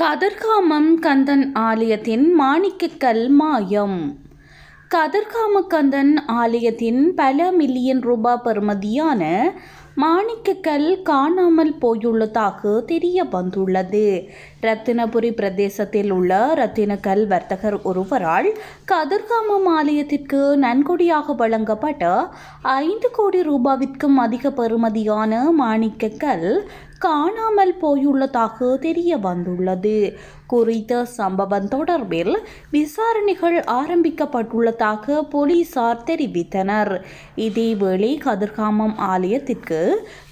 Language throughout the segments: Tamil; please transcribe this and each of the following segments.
கதர்காமம் கந்தன் ஆலயத்தின் மாணிக்கக்கல் மாயம் கதர்காமக்கந்தன் கந்தன் ஆலயத்தின் பல மில்லியன் ரூபாய் பெறுமதியான மாணிக்கக்கல் காணாமல் போயுள்ளதாக தெரிய வந்துள்ளது ரத்தினபுரி பிரதேசத்தில் உள்ள ரத்தினக்கல் வர்த்தகர் ஒருவரால் கதிர்காமம் ஆலயத்திற்கு நன்கொடியாக வழங்கப்பட்ட ஐந்து கோடி ரூபாவிற்கும் அதிக பெறுமதியான மாணிக்கக்கல் காணாமல் போயுள்ளதாக தெரிய வந்துள்ளது குறித்த சம்பவம் தொடர்பில் விசாரணைகள் ஆரம்பிக்கப்பட்டுள்ளதாக போலீசார் தெரிவித்தனர் இதேவேளை கதிர்காமம் ஆலயத்திற்கு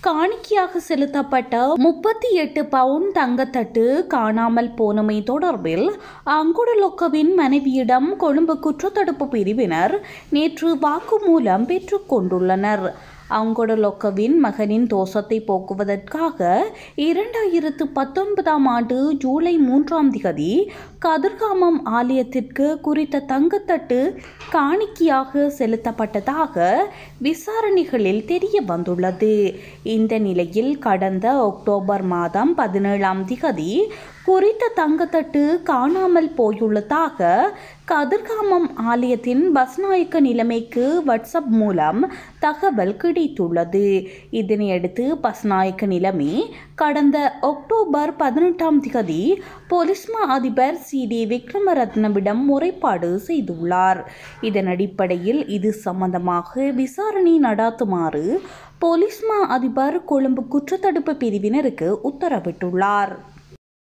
காணிக்கையாக செலுத்தப்பட்ட முப்பத்தி எட்டு பவுன் தங்கத்தட்டு காணாமல் போனமை தொடர்பில் அங்குடலொக்கவின் மனைவியிடம் கொழும்பு குற்றத்தடுப்பு பிரிவினர் நேற்று வாக்குமூலம் பெற்றுக்கொண்டுள்ளனர் அங்கொடலொக்கவின் மகனின் தோஷத்தை போக்குவதற்காக இரண்டாயிரத்து பத்தொன்பதாம் ஆண்டு ஜூலை மூன்றாம் திகதி கதிர்காமம் ஆலயத்திற்கு குறித்த தங்கத்தட்டு காணிக்கையாக செலுத்தப்பட்டதாக விசாரணைகளில் தெரிய வந்துள்ளது இந்த நிலையில் கடந்த அக்டோபர் மாதம் பதினேழாம் திகதி குறித்த தங்கத்தட்டு காணாமல் போயுள்ளதாக கதிர்காமம் ஆலயத்தின் பஸ்நாயக்க நிலைமைக்கு வாட்ஸ்அப் மூலம் தகவல் கிடைத்துள்ளது இதனையடுத்து பஸ்நாயக்க நிலைமை கடந்த அக்டோபர் பதினெட்டாம் திகதி பொலிஸ்மா அதிபர் சி டி விக்ரமரத்னவிடம் முறைப்பாடு செய்துள்ளார் இதன் அடிப்படையில் இது சம்பந்தமாக விசாரணை நடாத்துமாறு பொலிஸ்மா அதிபர் கொழும்பு குற்றத்தடுப்பு பிரிவினருக்கு உத்தரவிட்டுள்ளார்